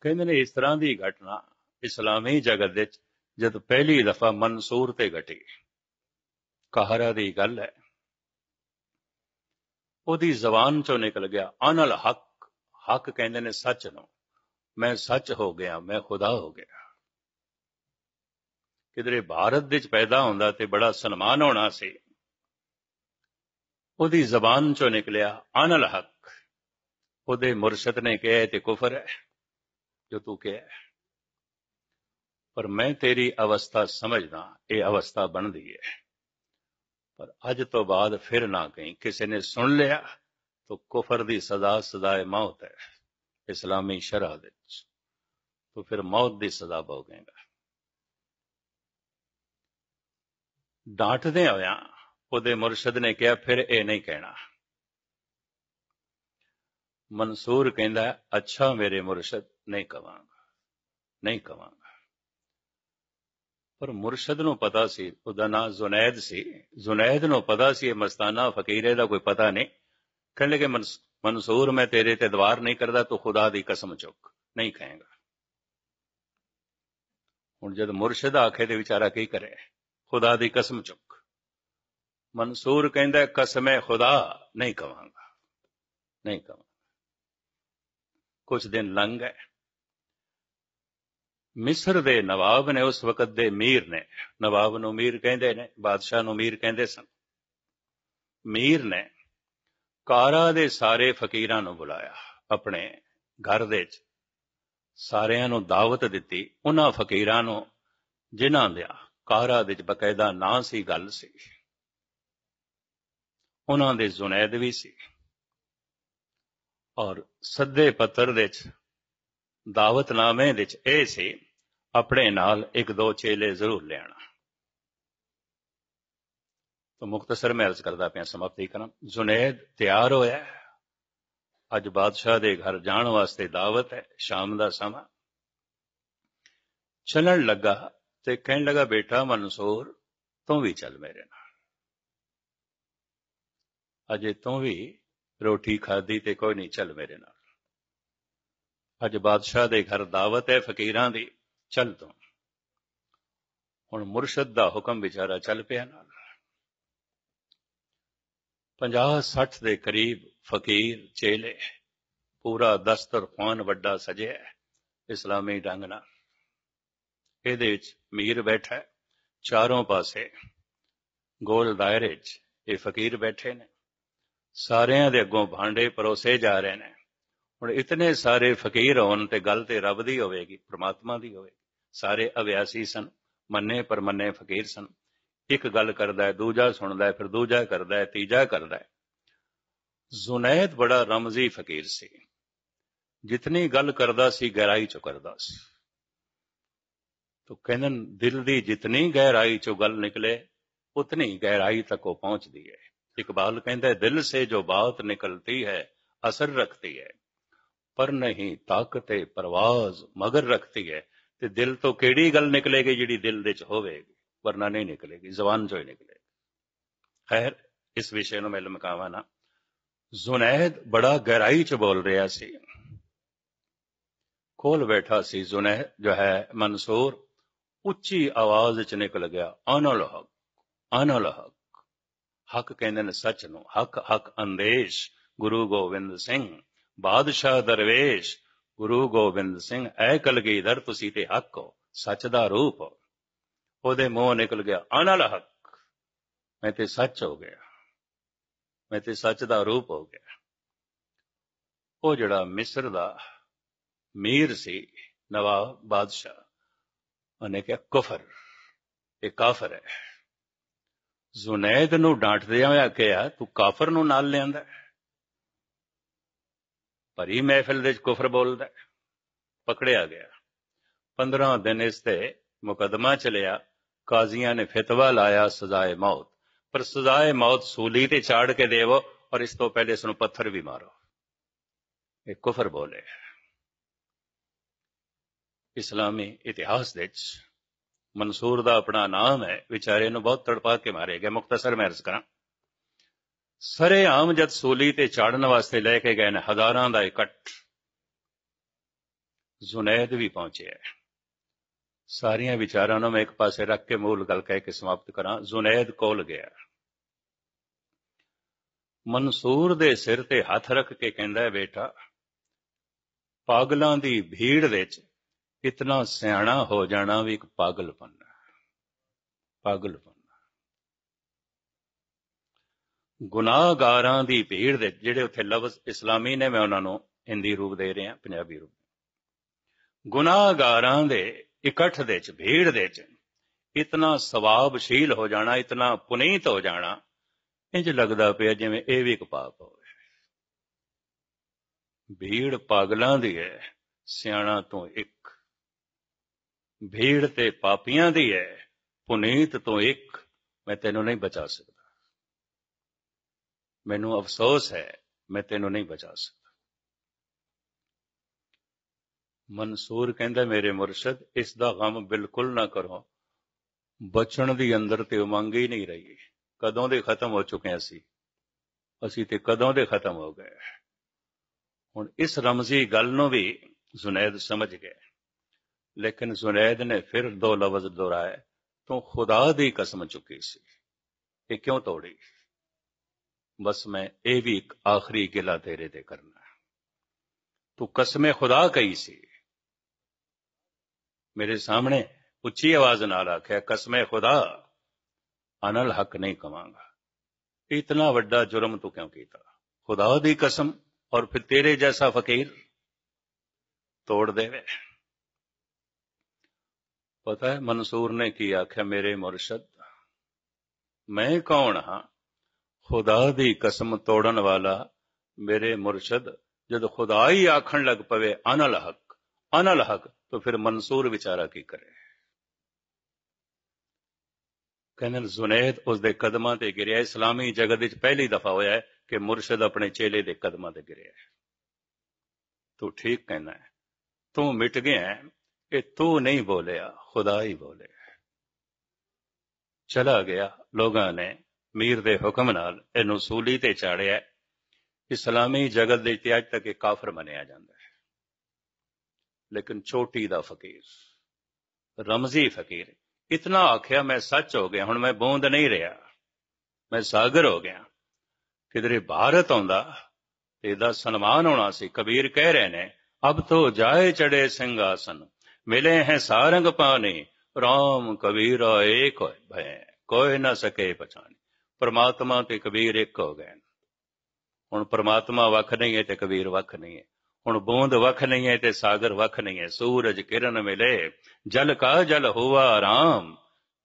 ਕਹਿੰਦੇ ਨੇ ਇਸ ਤਰ੍ਹਾਂ ਦੀ ਘਟਨਾ ਇਸਲਾਮੀ ਜਗਤ ਵਿੱਚ ਜਦ ਪਹਿਲੀ ਦਫਾ ਮਨਸੂਰ ਤੇ ਘਟੀ ਕਹਾਰਾ ਦੀ ਗੱਲ ਹੈ ਉਹਦੀ ਜ਼ਬਾਨ ਚੋਂ ਨਿਕਲ ਗਿਆ ਅਨਲ ਹੱਕ ਹੱਕ ਕਹਿੰਦੇ ਨੇ ਸੱਚ ਨੂੰ ਮੈਂ ਸੱਚ ਹੋ ਗਿਆ ਮੈਂ ਖੁਦਾ ਹੋ ਗਿਆ ਕਿਦਰੇ ਭਾਰਤ ਵਿੱਚ ਪੈਦਾ ਹੁੰਦਾ ਤੇ ਬੜਾ ਸਨਮਾਨ ਹੋਣਾ ਸੀ ਉਹਦੀ ਜ਼ਬਾਨ ਚੋਂ ਨਿਕਲਿਆ ਅਨਲ ਹੱਕ ਉਹਦੇ ਮੁਰਸ਼ਿਦ ਨੇ ਕਿਹਾ ਤੇ ਕਫਰ ਹੈ ਜੋ ਤੂੰ ਕਿਹਾ ਪਰ ਮੈਂ ਤੇਰੀ ਅਵਸਥਾ ਸਮਝਦਾ ਇਹ ਅਵਸਥਾ ਬਣਦੀ ਹੈ ਪਰ ਅੱਜ ਤੋਂ ਬਾਅਦ ਫਿਰ ਨਾ ਕਹੀਂ ਕਿਸੇ ਨੇ ਸੁਣ ਲਿਆ ਤਾਂ ਕਫਰ ਦੀ ਸਜ਼ਾ ਸਦਾਏ ਮੌਤ ਹੈ ਇਸਲਾਮੀ ਸ਼ਰਅ ਦੇ ਵਿੱਚ ਤੂੰ ਫਿਰ ਮੌਤ ਦੀ ਸਜ਼ਾ ਭੋਗੇਗਾ ਡਾਂਟਦੇ ਹੋਇਆ ਉਹਦੇ ਮੁਰਸ਼ਿਦ ਨੇ ਕਿਹਾ ਫਿਰ ਇਹ ਨਹੀਂ ਕਹਿਣਾ ਮਨਸੂਰ ਕਹਿੰਦਾ ਅੱਛਾ ਮੇਰੇ ਮੁਰਸ਼ਿਦ नहीं कवांगा नहीं कवांगा पर मुरशद नो पता सी उदा ना जुनैद सी जुनैद नो पता सी मस्ताना फकीर दा कोई पता नहीं कह लगे मंसूर मैं तेरे ते द्वार नहीं करता तू खुदा दी कसम चुक नहीं कहेगा हूं जब मुरशद आखे दे बेचारा की करे खुदा दी कसम चुक मंसूर कहता कसम है खुदा नहीं कवांगा नहीं कवांगा कुछ दिन लंघ है ਮਿਸਰ ਦੇ ਨਵਾਬ ਨੇ ਉਸ ਵਕਤ ਦੇ ਮੀਰ ਨੇ ਨਵਾਬ ਨੂੰ ਮੀਰ ਕਹਿੰਦੇ ਨੇ ਬਾਦਸ਼ਾਹ ਨੂੰ ਮੀਰ ਕਹਿੰਦੇ ਸਨ ਮੀਰ ਨੇ ਕਾਰਾ ਦੇ ਸਾਰੇ ਫਕੀਰਾਂ ਨੂੰ ਬੁਲਾਇਆ ਆਪਣੇ ਘਰ ਦੇ ਵਿੱਚ ਸਾਰਿਆਂ ਨੂੰ ਦਾਵਤ ਦਿੱਤੀ ਉਹਨਾਂ ਫਕੀਰਾਂ ਨੂੰ ਜਿਨ੍ਹਾਂ ਦੇ ਕਾਰਾ ਵਿੱਚ ਬਕਾਇਦਾ ਨਾਂ ਸੀ ਗੱਲ ਸੀ ਉਹਨਾਂ ਦੇ ਜ਼ੁਨੈਦ ਵੀ ਸੀ ਔਰ ਸੱਦੇ ਪੱਤਰ ਦੇ ਵਿੱਚ ਦਾਵਤਨਾਮੇ ਵਿੱਚ ਇਹ ਸੀ ਆਪਣੇ ਨਾਲ ਇੱਕ ਦੋ ਚੇਲੇ ਜ਼ਰੂਰ ਲੈਣਾ ਤਾਂ ਮੁਖਤਸਰ ਮੈਂ ਅਰਜ਼ ਕਰਦਾ ਪਿਆ ਸਮਾਪਤੀ ਕਰਾਂ ਜੁਨੈਦ ਤਿਆਰ ਹੋਇਆ ਅੱਜ ਬਾਦਸ਼ਾਹ ਦੇ ਘਰ ਜਾਣ ਵਾਸਤੇ ਦਾਵਤ ਹੈ ਸ਼ਾਮ ਦਾ ਸਮਾਂ ਚੱਲਣ ਲੱਗਾ ਤੇ ਕਹਿਣ ਲੱਗਾ ਬੇਟਾ ਮਨਸੂਰ ਤੂੰ ਵੀ ਚੱਲ ਮੇਰੇ ਨਾਲ ਅਜੇ ਤੂੰ ਵੀ ਰੋਟੀ ਖਾਦੀ ਤੇ ਕੋਈ ਨਹੀਂ ਚੱਲ ਮੇਰੇ ਨਾਲ ਅੱਜ ਬਾਦਸ਼ਾਹ ਦੇ ਘਰ ਦਾਵਤ ਹੈ ਫਕੀਰਾਂ ਦੀ ਚੱਲ ਤੂੰ ਹੁਣ ਮੁਰਸ਼ਦ ਦਾ ਹੁਕਮ ਵਿਚਾਰਾ ਚੱਲ ਪਿਆ ਨਾਲ 50-60 ਦੇ ਕਰੀਬ ਫਕੀਰ ਚੇਲੇ ਪੂਰਾ ਦਸਤਰਖਾਨ ਵੱਡਾ ਸਜਿਆ ਇਸਲਾਮੀ ਢੰਗ ਨਾਲ ਇਹਦੇ ਵਿੱਚ ਮੀਰ ਬੈਠਾ ਚਾਰੋਂ ਪਾਸੇ ਗੋਲ ਦਾਇਰੇ 'ਚ ਇਹ ਫਕੀਰ ਬੈਠੇ ਨੇ ਸਾਰਿਆਂ ਦੇ ਅੱਗੋਂ ਭਾਂਡੇ ਪਰੋਸੇ ਜਾ ਰਹੇ ਨੇ ਹੁਣ ਇਤਨੇ ਸਾਰੇ ਫਕੀਰ ਹੋਣ ਤੇ ਗੱਲ ਤੇ ਰੱਬ ਦੀ ਹੋਵੇਗੀ ਪ੍ਰਮਾਤਮਾ ਦੀ ਹੋਵੇਗੀ ਸਾਰੇ ਅਵਿਆਸੀ ਸਨ ਮੰਨੇ ਪਰ ਮੰਨੇ ਫਕੀਰ ਸਨ ਇੱਕ ਗੱਲ ਕਰਦਾ ਹੈ ਦੂਜਾ ਸੁਣਦਾ ਹੈ ਫਿਰ ਦੂਜਾ ਕਰਦਾ ਹੈ ਤੀਜਾ ਕਰਦਾ ਹੈ ਜ਼ੁਨੈਦ ਬੜਾ ਰਮਜ਼ੀ ਫਕੀਰ ਸੀ ਜਿਤਨੀ ਗੱਲ ਕਰਦਾ ਸੀ ਗਹਿਰਾਈ ਚ ਕਰਦਾ ਸੀ ਤੋ ਕਹਿੰਨ ਦਿਲ ਦੀ ਜਿਤਨੀ ਗਹਿਰਾਈ ਚੋਂ ਗੱਲ ਨਿਕਲੇ ਉਤਨੀ ਗਹਿਰਾਈ ਤੱਕ ਉਹ ਪਹੁੰਚਦੀ ਹੈ ਇਕਬਾਲ ਕਹਿੰਦਾ ਦਿਲ ਸੇ ਜੋ ਬਾਤ ਨਿਕਲਤੀ ਹੈ ਅਸਰ ਰੱਖਤੀ ਹੈ ਪਰ ਨਹੀਂ ਤਾਕਤ ਹੈ ਪਰਵਾਜ਼ ਮਗਰ ਰੱਖਤੀ ਹੈ ਤੇ ਦਿਲ ਤੋਂ ਕਿਹੜੀ ਗੱਲ ਨਿਕਲੇਗੀ ਜਿਹੜੀ ਦਿਲ ਦੇ ਚ ਹੋਵੇਗੀ ਵਰਨਾ ਨਹੀਂ ਨਿਕਲੇਗੀ ਜ਼ਬਾਨ ਚੋਂ ਹੀ ਨਿਕਲੇਗੀ ਖੈਰ ਇਸ ਵਿਸ਼ੇ ਨੂੰ ਮੈਂ ਲਮਕਾਵਾਂ ਨਾ ਜ਼ੁਨੈਦ ਬੜਾ ਗਹਿਰਾਈ ਚ ਬੋਲ ਰਿਹਾ ਸੀ ਕੋਲ ਬੈਠਾ ਸੀ ਜ਼ੁਨੈਦ ਜੋ ਹੈ ਮਨਸੂਰ ਉੱਚੀ ਆਵਾਜ਼ ਚ ਨਿਕਲ ਗਿਆ ਅਨਲ ਹਕ ਅਨਲ ਹਕ ਹਕ ਕਹਿੰਦੇ ਨੇ ਸੱਚ ਨੂੰ ਹਕ ਹਕ ਅੰਦੇਸ਼ ਗੁਰੂ ਗੋਬਿੰਦ ਸਿੰਘ ਬਾਦਸ਼ਾਹ ਦਰਵੇਸ਼ ਗੁਰੂ ਗੋਬਿੰਦ ਸਿੰਘ ਐ ਕਲਗੀਧਰ ਤੁਸੀਂ ਤੇ ਹੱਕ ਹੋ ਸੱਚ ਦਾ ਰੂਪ ਉਹਦੇ ਮੂੰਹ ਨਿਕਲ ਗਿਆ ਅਨਲ ਹੱਕ ਮੈਂ ਤੇ ਸੱਚ ਹੋ ਗਿਆ ਮੈਂ ਤੇ ਸੱਚ ਦਾ ਰੂਪ ਹੋ ਗਿਆ ਉਹ ਜਿਹੜਾ ਮਿਸਰ ਦਾ ਮੀਰ ਸੀ ਨਵਾਬ ਬਾਦਸ਼ਾਹ ਉਹਨੇ ਕਿਹਾ ਕਫਰ ਇਹ ਕਾਫਰ ਹੈ ਜ਼ੁਨੈਦ ਨੂੰ ਡਾਂਟਦੇ ਹੋਇਆ ਕਿਹਾ ਤੂੰ ਕਾਫਰ ਨੂੰ ਨਾਲ ਲੈਂਦਾ ਹੈ भरी महफिल कुफर बोलता पकड़िया गया पंद्रह दिन इसते मुकदमा चलिया काजिया ने फितवा लाया सजाए मौत पर सजाए मौत सूली ते चाड़ के देवो और इस तो पहले इस पत्थर भी मारो एक कुफर बोले इस्लामी इतिहास मंसूर का अपना नाम है विचारे बहुत तड़पा के मारे गए मुख्तसर मैं अर्ज करा ਸਰੇ ਆਮ ਜਦ ਸੋਲੀ ਤੇ ਚਾੜਨ ਵਾਸਤੇ ਲੈ ਕੇ ਗਏ ਨੇ ਹਜ਼ਾਰਾਂ ਦਾ ਇਕੱਠ ਜ਼ੁਨੈਦ ਵੀ ਪਹੁੰਚਿਆ ਸਾਰੀਆਂ ਵਿਚਾਰਾਂ ਨੂੰ ਮੈਂ ਇੱਕ ਪਾਸੇ ਰੱਖ ਕੇ ਮੂਲ ਗੱਲ ਕਹਿ ਕੇ ਸਮਾਪਤ ਕਰਾਂ ਜ਼ੁਨੈਦ ਕੋਲ ਗਿਆ ਮਨਸੂਰ ਦੇ ਸਿਰ ਤੇ ਹੱਥ ਰੱਖ ਕੇ ਕਹਿੰਦਾ ਹੈ ਬੇਟਾ ਪਾਗਲਾਂ ਦੀ ਭੀੜ ਵਿੱਚ ਇਤਨਾ ਸਿਆਣਾ ਹੋ ਜਾਣਾ ਵੀ ਇੱਕ ਪਾਗਲਪਨ ਹੈ ਪਾਗਲਪਨ ਗੁਨਾਹਗਾਰਾਂ ਦੀ ਭੀੜ ਦੇ ਜਿਹੜੇ ਉੱਥੇ ਲਫ਼ਜ਼ ਇਸਲਾਮੀ ਨੇ ਮੈਂ ਉਹਨਾਂ ਨੂੰ ਹਿੰਦੀ ਰੂਪ ਦੇ ਰਿਹਾ ਪੰਜਾਬੀ ਰੂਪ ਗੁਨਾਹਗਾਰਾਂ ਦੇ ਇਕੱਠ ਦੇ ਚ ਭੀੜ ਦੇ ਚ ਇਤਨਾ ਸਵਾਬਸ਼ੀਲ ਹੋ ਜਾਣਾ ਇਤਨਾ ਪੁਨੀਤ ਹੋ ਜਾਣਾ ਇੰਜ ਲੱਗਦਾ ਪਿਆ ਜਿਵੇਂ ਇਹ ਵੀ ਇੱਕ ਪਾਪ ਹੋਵੇ ਭੀੜ ਪਾਗਲਾਂ ਦੀ ਹੈ ਸਿਆਣਾ ਤੋਂ ਇੱਕ ਭੀੜ ਤੇ ਪਾਪੀਆਂ ਦੀ ਹੈ ਪੁਨੀਤ ਤੋਂ ਇੱਕ ਮੈਂ ਤੈਨੂੰ ਨਹੀਂ ਬਚਾ ਸਕਦਾ ਮੈਨੂੰ ਅਫਸੋਸ ਹੈ ਮੈਂ ਤੈਨੂੰ ਨਹੀਂ ਬਚਾ ਸਕਦਾ ਮਨਸੂਰ ਕਹਿੰਦਾ ਮੇਰੇ ਮੁਰਸ਼ਿਦ ਇਸ ਦਾ ਗਮ ਬਿਲਕੁਲ ਨਾ ਕਰੋ ਬਚਣ ਦੀ ਅੰਦਰ ਤੇ ਉਮੰਗ ਹੀ ਨਹੀਂ ਰਹੀ ਕਦੋਂ ਦੇ ਖਤਮ ਹੋ ਚੁੱਕੇ ਅਸੀਂ ਅਸੀਂ ਤੇ ਕਦੋਂ ਦੇ ਖਤਮ ਹੋ ਗਏ ਹੁਣ ਇਸ ਰਮਜ਼ੀ ਗੱਲ ਨੂੰ ਵੀ ਜ਼ੁਨੈਦ ਸਮਝ ਗਏ ਲੇਕਿਨ ਜ਼ੁਨੈਦ ਨੇ ਫਿਰ ਦੋ ਲਫ਼ਜ਼ ਦੁਹਰਾਏ ਤੂੰ ਖੁਦਾ ਦੀ ਕਸਮ ਚੁੱਕੀ ਸੀ ਇਹ ਕਿਉਂ ਤੋੜੀ बस मैं ये भी एक आखिरी गिला तेरे दे करना तो कसम खुदा कही सी मेरे सामने उच्ची आवाज नाल आख्या कसम खुदा अनल हक नहीं कमांगा इतना वड्डा जुर्म तू क्यों किया खुदा दी कसम और फिर तेरे जैसा फकीर तोड़ देवे पता है मंसूर ने की आख्या मेरे मुर्शद मैं कौन हा खुदा दी कसम तोड़न वाला मेरे ਮੁਰਸ਼ਿਦ ਜਦ खुदा ही आखन लग पवे अनल हक अनल हक तो फिर मंसूर बेचारा की करे कहने जुनेद उस दे कदमां ते गिरया इस्लामी जगत विच पहली दफा होया है कि मुर्शद अपने चेले दे कदम ते गिरया है तू ठीक कहना है तू मिट गया है ये तू नहीं बोलिया खुदा ही बोले चला गया लोगों ने ਮੀਰ ਦੇ ਹੁਕਮ ਨਾਲ ਇਹਨੂੰ ਸੂਲੀ ਤੇ ਚਾੜਿਆ ਇਸਲਾਮੀ ਜਗਤ ਦੇ ਇਤਿਹਾਸ ਤੱਕ ਇਹ ਕਾਫਰ ਮੰਨਿਆ ਜਾਂਦਾ ਹੈ ਲੇਕਿਨ ਛੋਟੀ ਦਾ ਫਕੀਰ ਰਮਜ਼ੀ ਫਕੀਰ ਇਤਨਾ ਆਖਿਆ ਮੈਂ ਸੱਚ ਹੋ ਗਿਆ ਹੁਣ ਮੈਂ ਬੋਂਦ ਨਹੀਂ ਰਿਹਾ ਮੈਂ ਸਾਗਰ ਹੋ ਗਿਆ ਕਿਦਰੇ ਭਾਰਤ ਆਉਂਦਾ ਤੇ ਇਹਦਾ ਸਨਮਾਨ ਹੋਣਾ ਸੀ ਕਬੀਰ ਕਹਿ ਰਹੇ ਨੇ ਅਬ ਤੋ ਜਾਏ ਚੜੇ ਸਿੰਘਾਸਨ ਮਿਲੇ ਹੈ ਸਾਰੰਗ ਪਾਣੇ ਰਾਮ ਕਬੀਰਾ ਏਕ ਹੋਏ ਭੈ ਕੋਈ ਨਾ ਸਕੇ ਪਛਾਨ ਪਰਮਾਤਮਾ ਤੇ ਕਬੀਰ ਇੱਕ ਹੋ ਗਏ ਹੁਣ ਪਰਮਾਤਮਾ ਵੱਖ ਨਹੀਂ ਹੈ ਤੇ ਕਬੀਰ ਵੱਖ ਨਹੀਂ ਹੈ ਹੁਣ ਬੂੰਦ ਵੱਖ ਨਹੀਂ ਹੈ ਤੇ ਸਾਗਰ ਵੱਖ ਨਹੀਂ ਹੈ ਸੂਰਜ ਕਿਰਨ ਮਿਲੇ ਜਲ ਕਾ ਜਲ ਹੋਵਾ ਆਰਾਮ